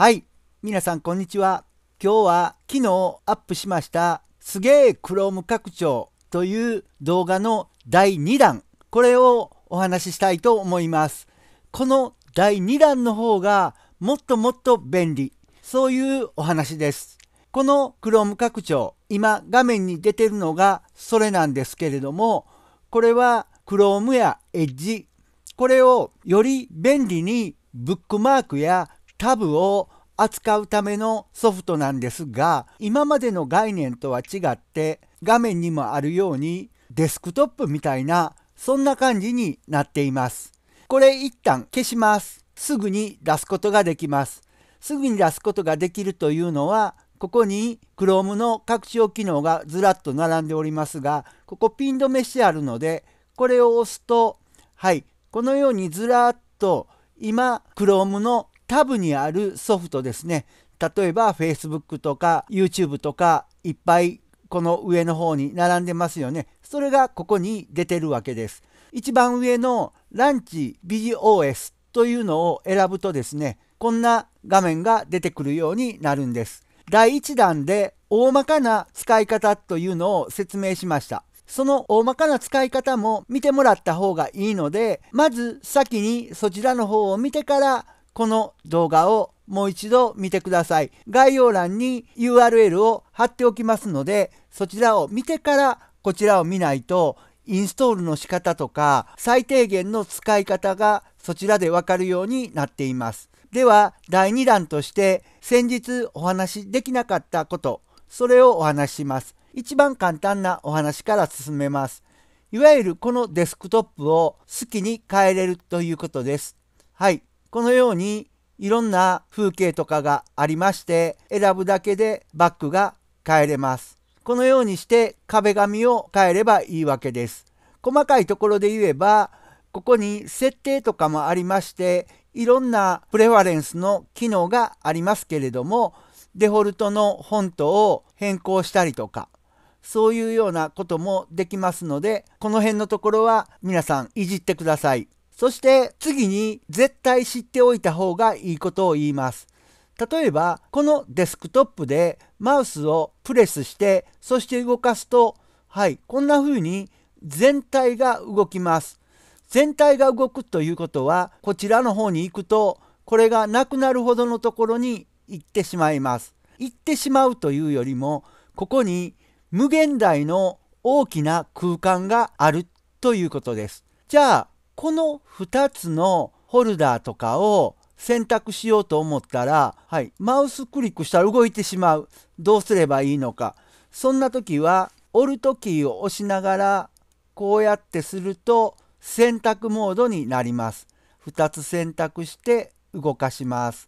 はい。皆さん、こんにちは。今日は昨日アップしました、すげえ Chrome 拡張という動画の第2弾。これをお話ししたいと思います。この第2弾の方がもっともっと便利。そういうお話です。この Chrome 拡張、今画面に出てるのがそれなんですけれども、これは Chrome や Edge、これをより便利にブックマークやタブを扱うためのソフトなんですが今までの概念とは違って画面にもあるようにデスクトップみたいなそんな感じになっていますこれ一旦消しますすぐに出すことができますすぐに出すことができるというのはここに Chrome の拡張機能がずらっと並んでおりますがここピン止めしてあるのでこれを押すとはいこのようにずらっと今 Chrome のタブにあるソフトですね例えば Facebook とか YouTube とかいっぱいこの上の方に並んでますよねそれがここに出てるわけです一番上のランチビジ o s というのを選ぶとですねこんな画面が出てくるようになるんです第1弾で大まかな使い方というのを説明しましたその大まかな使い方も見てもらった方がいいのでまず先にそちらの方を見てからこの動画をもう一度見てください。概要欄に URL を貼っておきますので、そちらを見てからこちらを見ないと、インストールの仕方とか最低限の使い方がそちらでわかるようになっています。では第2弾として先日お話しできなかったことそれをお話しします。一番簡単なお話から進めます。いわゆるこのデスクトップを好きに変えれるということです。はい。このようにいろんな風景とかがありまして選ぶだけでバッグが変えれます。このようにして壁紙を変えればいいわけです。細かいところで言えばここに設定とかもありましていろんなプレファレンスの機能がありますけれどもデフォルトのフォントを変更したりとかそういうようなこともできますのでこの辺のところは皆さんいじってください。そして次に絶対知っておいた方がいいことを言います。例えばこのデスクトップでマウスをプレスしてそして動かすとはいこんな風に全体が動きます。全体が動くということはこちらの方に行くとこれがなくなるほどのところに行ってしまいます。行ってしまうというよりもここに無限大の大きな空間があるということです。じゃあこの2つのホルダーとかを選択しようと思ったら、はい、マウスクリックしたら動いてしまう。どうすればいいのか。そんな時は、オルトキーを押しながら、こうやってすると選択モードになります。2つ選択して動かします。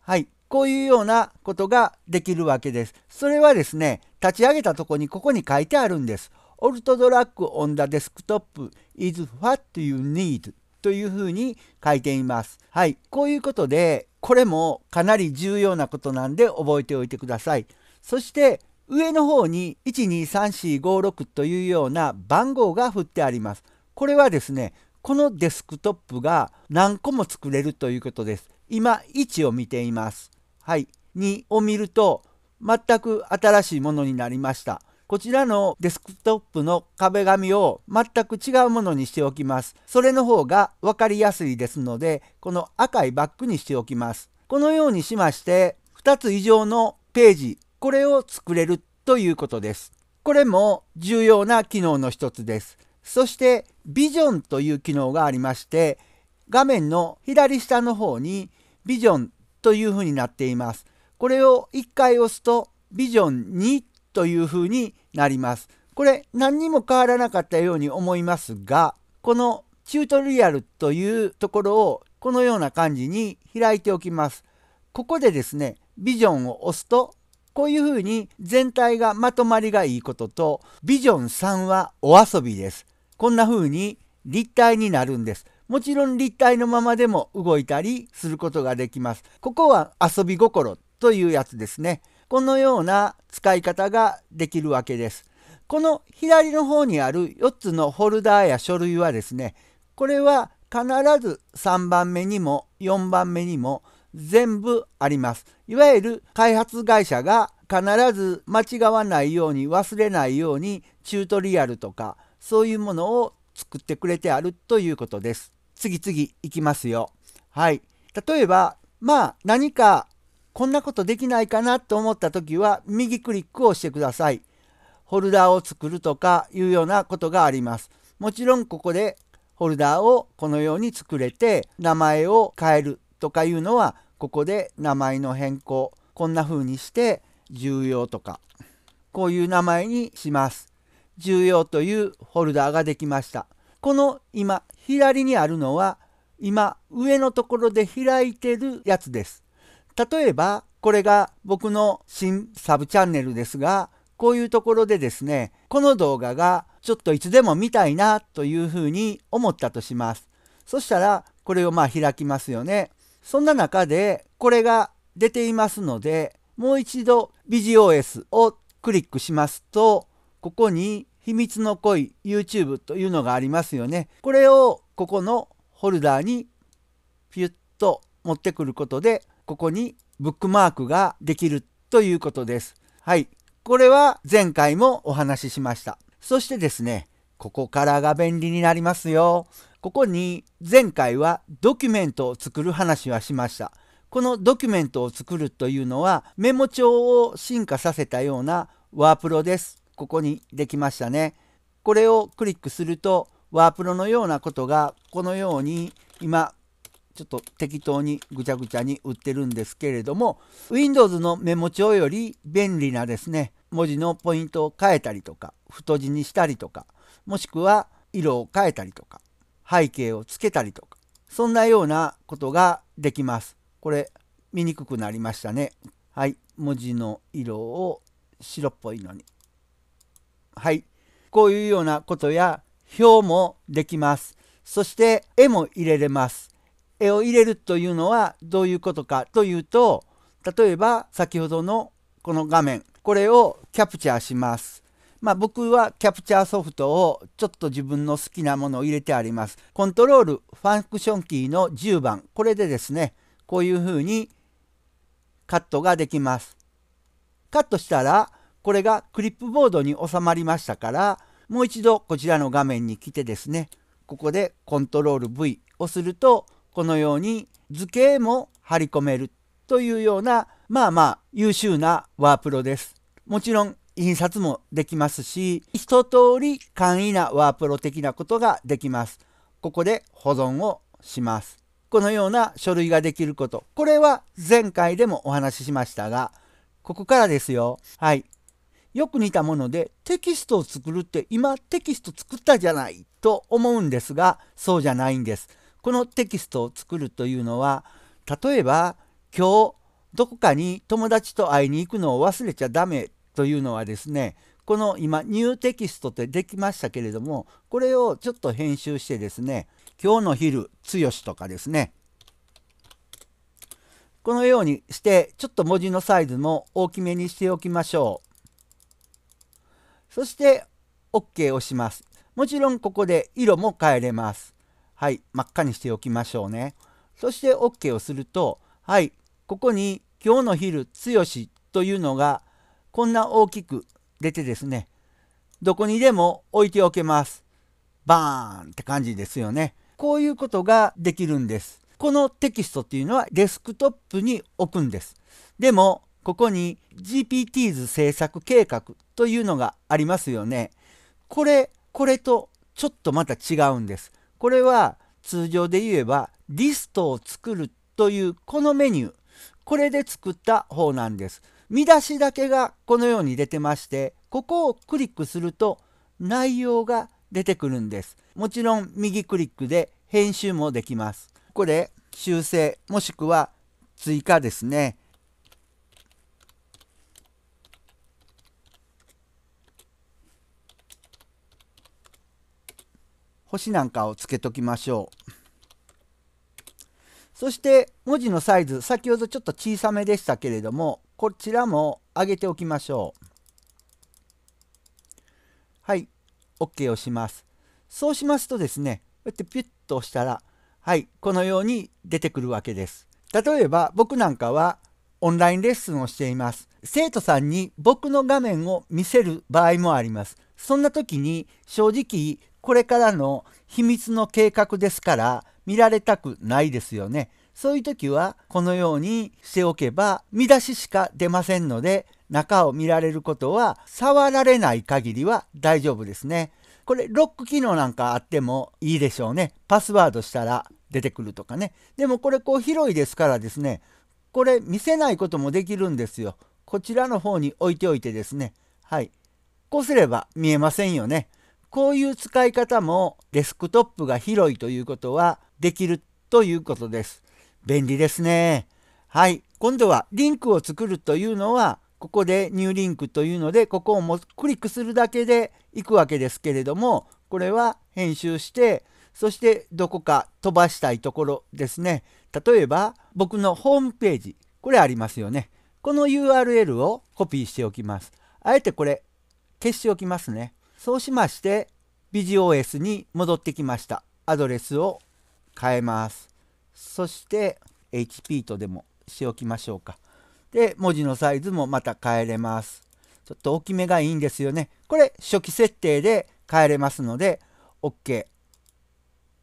はい。こういうようなことができるわけです。それはですね、立ち上げたとこにここに書いてあるんです。オルトドラッグオンダデスクトップ is what you need というふうに書いています。はい、こういうことでこれもかなり重要なことなんで覚えておいてください。そして上の方に123456というような番号が振ってあります。これはですね、このデスクトップが何個も作れるということです。今1を見ています。はい、2を見ると全く新しいものになりました。こちらのデスクトップの壁紙を全く違うものにしておきます。それの方が分かりやすいですので、この赤いバッグにしておきます。このようにしまして、2つ以上のページ、これを作れるということです。これも重要な機能の一つです。そして、ビジョンという機能がありまして、画面の左下の方にビジョンというふうになっています。これを1回押すと、ビジョン2というふうになります。これ何にも変わらなかったように思いますがこのチュートリアルというところをこのような感じに開いておきます。ここでですねビジョンを押すとこういうふうに全体がまとまりがいいこととビジョン3はお遊びです。こんな風に立体になるんです。もちろん立体のままでも動いたりすることができます。ここは遊び心というやつですね。このような使い方ができるわけです。この左の方にある4つのホルダーや書類はですね、これは必ず3番目にも4番目にも全部あります。いわゆる開発会社が必ず間違わないように忘れないようにチュートリアルとかそういうものを作ってくれてあるということです。次々いきますよ。はい。例えばまあ何かこんなことできないかなと思った時は右クリックをしてください。ホルダーを作るとかいうようなことがあります。もちろんここでホルダーをこのように作れて名前を変えるとかいうのはここで名前の変更こんな風にして重要とかこういう名前にします。重要というホルダーができました。この今左にあるのは今上のところで開いてるやつです。例えば、これが僕の新サブチャンネルですが、こういうところでですね、この動画がちょっといつでも見たいなというふうに思ったとします。そしたら、これをまあ開きますよね。そんな中で、これが出ていますので、もう一度 BGOS をクリックしますと、ここに秘密の濃い YouTube というのがありますよね。これをここのホルダーにピュッと持ってくることでここにブックマークができるということです。はい。これは前回もお話ししました。そしてですね、ここからが便利になりますよ。ここに前回はドキュメントを作る話はしました。このドキュメントを作るというのはメモ帳を進化させたようなワープロです。ここにできましたね。これをクリックするとワープロのようなことがこのように今ちょっと適当にぐちゃぐちゃに売ってるんですけれども Windows のメモ帳より便利なですね文字のポイントを変えたりとか太字にしたりとかもしくは色を変えたりとか背景をつけたりとかそんなようなことができます。これ見にくくなりましたね。はい。文字の色を白っぽいのに。はい。こういうようなことや表もできます。そして絵も入れれます。絵を入れるというのはどういうことかというと例えば先ほどのこの画面これをキャプチャーします。まあ、僕はキャプチャーソフトをちょっと自分の好きなものを入れてあります。コントロールファンクションキーの10番これでですねこういうふうにカットができます。カットしたらこれがクリップボードに収まりましたからもう一度こちらの画面に来てですねここでコントロール V をするとこのように図形も貼り込めるというようなまあまあ優秀なワープロです。もちろん印刷もできますし一通り簡易なワープロ的なことができます。ここで保存をします。このような書類ができることこれは前回でもお話ししましたがここからですよ。はい。よく似たものでテキストを作るって今テキスト作ったじゃないと思うんですがそうじゃないんです。このテキストを作るというのは例えば今日どこかに友達と会いに行くのを忘れちゃダメというのはですねこの今ニューテキストってできましたけれどもこれをちょっと編集してですね今日の昼しとかですねこのようにしてちょっと文字のサイズも大きめにしておきましょうそして OK を押しますもちろんここで色も変えれますはい、真っ赤にしておきましょうね。そして OK をすると、はい、ここに今日の昼、つよしというのがこんな大きく出てですね、どこにでも置いておけます。バーンって感じですよね。こういうことができるんです。このテキストっていうのはデスクトップに置くんです。でも、ここに GPTs 制作計画というのがありますよね。これ、これとちょっとまた違うんです。これは通常で言えばリストを作るというこのメニューこれで作った方なんです。見出しだけがこのように出てましてここをクリックすると内容が出てくるんです。もちろん右クリックで編集もできます。これ修正もしくは追加ですね。星なんかをつけときましょう。そして文字のサイズ、先ほどちょっと小さめでしたけれども、こちらも上げておきましょう。はい、OK をします。そうしますとですね、こうやってピュッと押したら、はい、このように出てくるわけです。例えば僕なんかはオンラインレッスンをしています。生徒さんに僕の画面を見せる場合もあります。そんな時に正直これからの秘密の計画ですから見られたくないですよね。そういう時はこのようにしておけば見出ししか出ませんので中を見られることは触られない限りは大丈夫ですね。これロック機能なんかあってもいいでしょうね。パスワードしたら出てくるとかね。でもこれこう広いですからですね。これ見せないこともできるんですよ。こちらの方に置いておいてですね。はい。こうすれば見えませんよね。こういう使い方もデスクトップが広いということはできるということです。便利ですね。はい。今度はリンクを作るというのは、ここでニューリンクというので、ここをもクリックするだけでいくわけですけれども、これは編集して、そしてどこか飛ばしたいところですね。例えば、僕のホームページ、これありますよね。この URL をコピーしておきます。あえてこれ消しておきますね。そうしまして、BGOS に戻ってきました。アドレスを変えます。そして、HP とでもしておきましょうか。で、文字のサイズもまた変えれます。ちょっと大きめがいいんですよね。これ、初期設定で変えれますので、OK。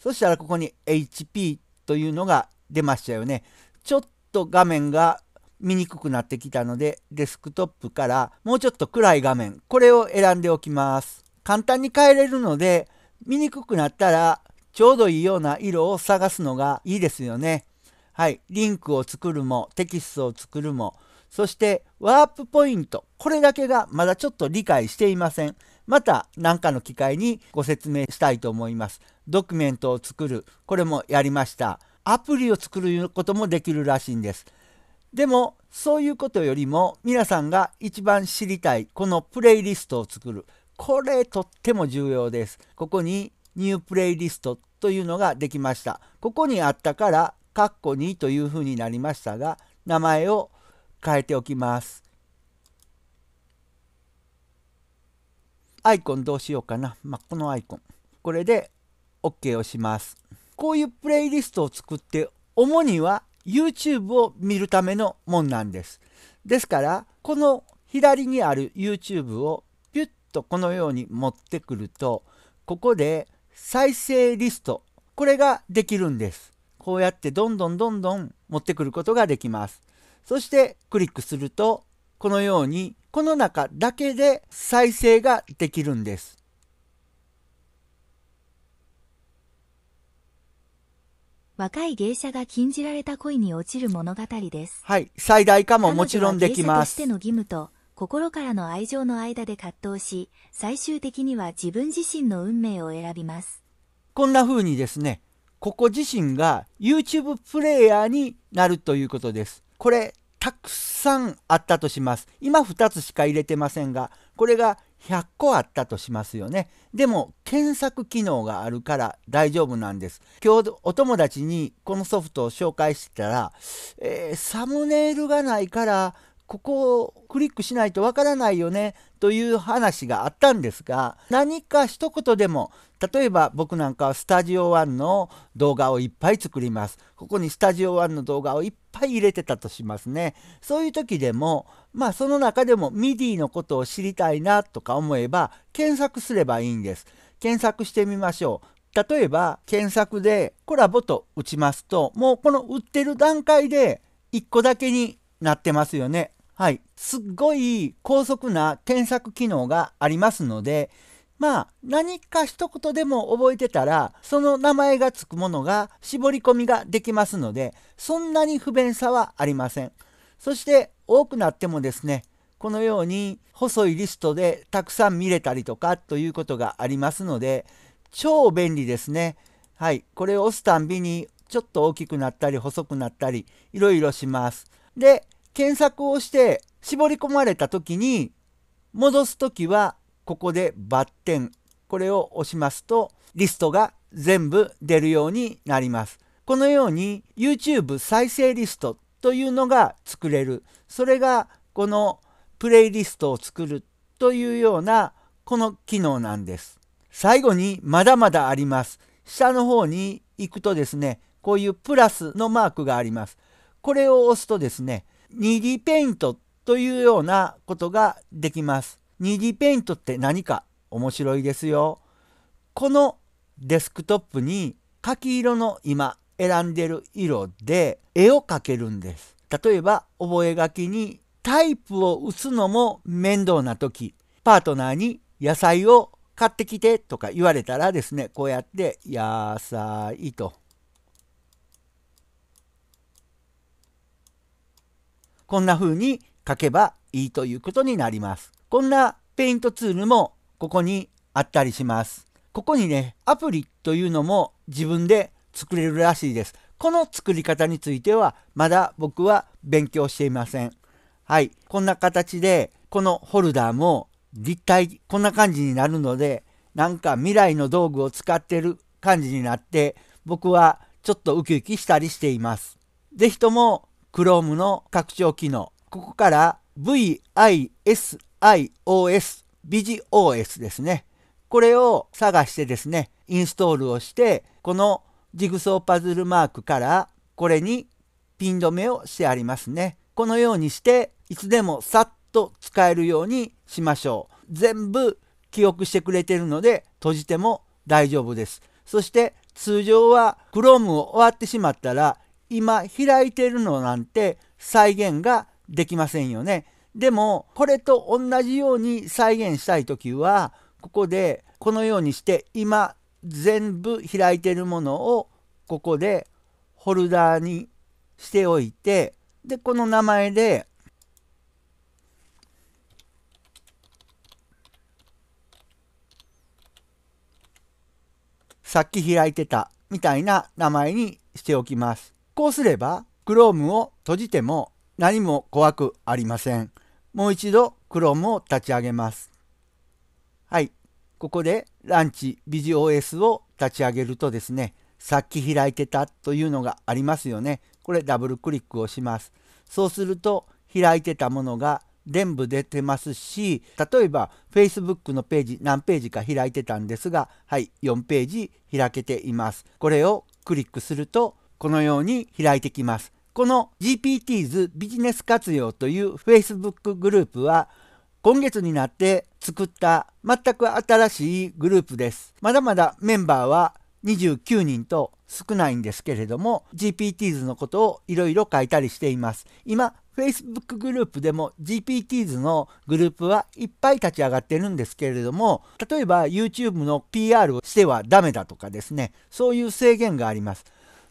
そしたら、ここに HP というのが出ましたよね。ちょっと画面が見にくくなってきたのでデスクトップからもうちょっと暗い画面これを選んでおきます簡単に変えれるので見にくくなったらちょうどいいような色を探すのがいいですよねはいリンクを作るもテキストを作るもそしてワープポイントこれだけがまだちょっと理解していませんまた何かの機会にご説明したいと思いますドキュメントを作るこれもやりましたアプリを作ることもできるらしいんですでもそういうことよりも皆さんが一番知りたいこのプレイリストを作るこれとっても重要です。ここにニュープレイリストというのができました。ここにあったからカッコ2というふうになりましたが名前を変えておきます。アイコンどうしようかな。まあ、このアイコン。これで OK をします。こういうプレイリストを作って主には YouTube を見るためのもんなんです。ですからこの左にある YouTube をピュッとこのように持ってくるとここで再生リストこれができるんです。こうやってどんどんどんどん持ってくることができます。そしてクリックするとこのようにこの中だけで再生ができるんです。若い芸者が禁じられた恋に落ちる物語です。はい。最大化ももちろんできます。としての義務と、心からの愛情の間で葛藤し、最終的には自分自身の運命を選びます。こんな風にですね、ここ自身が YouTube プレイヤーになるということです。これ、たくさんあったとします。今2つしか入れてませんが、これが100個あったとしますよね。でも検索機能があるから大丈夫なんです。今日お友達にこのソフトを紹介したら、えー、サムネイルがないからここをクリックしないとわからないよねという話があったんですが何か一言でも例えば僕なんかはスタジオ1の動画をいっぱい作りますここにスタジオ1の動画をいっぱい入れてたとしますねそういう時でもまあその中でも MIDI のことを知りたいなとか思えば検索すればいいんです検索してみましょう例えば検索でコラボと打ちますともうこの売ってる段階で1個だけになってますよねはい、すっごい高速な検索機能がありますので、まあ、何か一言でも覚えてたら、その名前がつくものが絞り込みができますので、そんなに不便さはありません。そして多くなってもですね、このように細いリストでたくさん見れたりとかということがありますので、超便利ですね。はい、これを押すたんびにちょっと大きくなったり細くなったりいろいろします。で、検索をして絞り込まれた時に戻す時はここでバッテンこれを押しますとリストが全部出るようになります。このように YouTube 再生リストというのが作れるそれがこのプレイリストを作るというようなこの機能なんです。最後にまだまだあります。下の方に行くとですねこういうプラスのマークがあります。これを押すとですね 2D ペイントというようなことができます。2D ペイントって何か面白いですよ。このデスクトップに書き色の今選んでる色で絵を描けるんです。例えば覚書にタイプを打つのも面倒な時パートナーに野菜を買ってきてとか言われたらですねこうやって「野菜」とこんな風に書けばいいということになります。こんなペイントツールもここにあったりします。ここにね、アプリというのも自分で作れるらしいです。この作り方についてはまだ僕は勉強していません。はい。こんな形で、このホルダーも立体、こんな感じになるので、なんか未来の道具を使ってる感じになって、僕はちょっとウキウキしたりしています。是非とも Chrome の拡張機能。ここから VISIOS、v i s i o s ですね。これを探してですね、インストールをして、このジグソーパズルマークからこれにピン止めをしてありますね。このようにしていつでもさっと使えるようにしましょう。全部記憶してくれてるので閉じても大丈夫です。そして通常は Chrome を終わってしまったら今開いているのなんて再現ができませんよね。でもこれと同じように再現したい時はここでこのようにして今全部開いてるものをここでホルダーにしておいてでこの名前でさっき開いてたみたいな名前にしておきます。こうすれば Chrome を閉じても何も怖くありません。もう一度 Chrome を立ち上げます。はい。ここでランチビジオ o s を立ち上げるとですね、さっき開いてたというのがありますよね。これダブルクリックをします。そうすると開いてたものが全部出てますし、例えば Facebook のページ何ページか開いてたんですが、はい、4ページ開けています。これをクリックするとこのように開いてきます。この GPTs ビジネス活用という Facebook グループは今月になって作った全く新しいグループです。まだまだメンバーは29人と少ないんですけれども GPTs のことをいろいろ書いたりしています。今 Facebook グループでも GPTs のグループはいっぱい立ち上がってるんですけれども例えば YouTube の PR をしてはダメだとかですねそういう制限があります。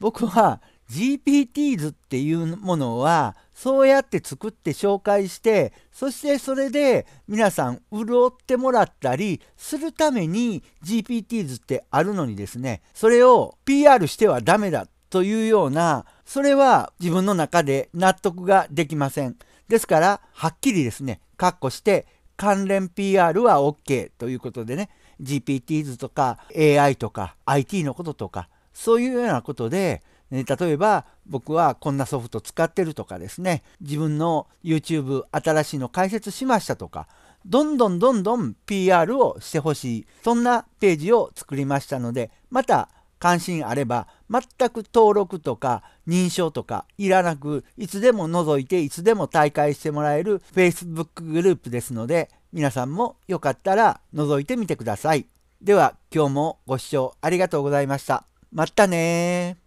僕は GPTs っていうものはそうやって作って紹介してそしてそれで皆さん潤ってもらったりするために GPTs ってあるのにですねそれを PR してはダメだというようなそれは自分の中で納得ができません。ですからはっきりですね括弧して関連 PR は OK ということでね GPTs とか AI とか IT のこととかそういうようなことで、例えば僕はこんなソフト使ってるとかですね自分の YouTube 新しいの解説しましたとかどんどんどんどん PR をしてほしいそんなページを作りましたのでまた関心あれば全く登録とか認証とかいらなくいつでも覗いていつでも大会してもらえる Facebook グループですので皆さんもよかったら覗いてみてください。では今日もご視聴ありがとうございました。まったね